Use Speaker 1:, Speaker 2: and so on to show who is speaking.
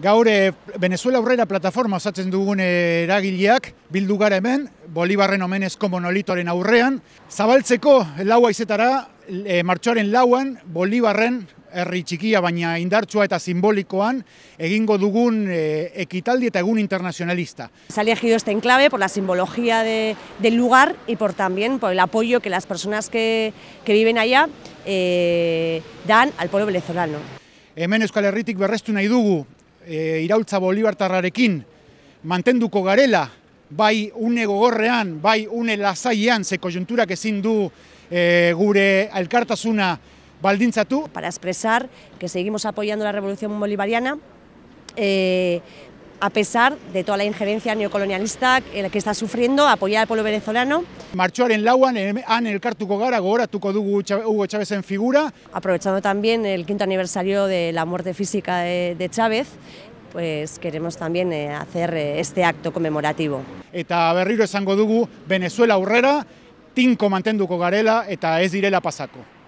Speaker 1: Gaur eh, Venezuela aurrera plataforma osatzen dugun eh, eragileak bildu gara hemen, Bolibarren omenezko monolitoren aurrean, zabaltzeko laua izetara, e, eh, martxoaren lauan, Bolibarren herri txikia baina indartsua eta simbolikoan egingo
Speaker 2: dugun e, ekitaldi eta egun internazionalista. Se ha este por la simbología de, del lugar y por también por el apoyo que las personas que, que viven allá e, dan al pueblo venezolano.
Speaker 1: Hemen Euskal Herritik berrestu nahi dugu, e, iraultza bolibartarrarekin mantenduko garela, bai une gogorrean,
Speaker 2: bai une lazaian, ze kojunturak ezin du e, gure elkartasuna baldintzatu. Para expresar que seguimos apoyando la revolución bolivariana, Eh, a pesar de toda la injerencia neocolonialista que está sufriendo, apoyada por el venezolano. Marchoaren lauan, han elkartuko gara, gogoratuko dugu Hugo en figura. Aprovechando también el quinto aniversario de la muerte física de, de Chávez, pues queremos también eh, hacer eh, este acto conmemorativo. Eta berriro esango
Speaker 1: dugu, Venezuela aurrera, tinko mantenduko garela eta ez direla pasako.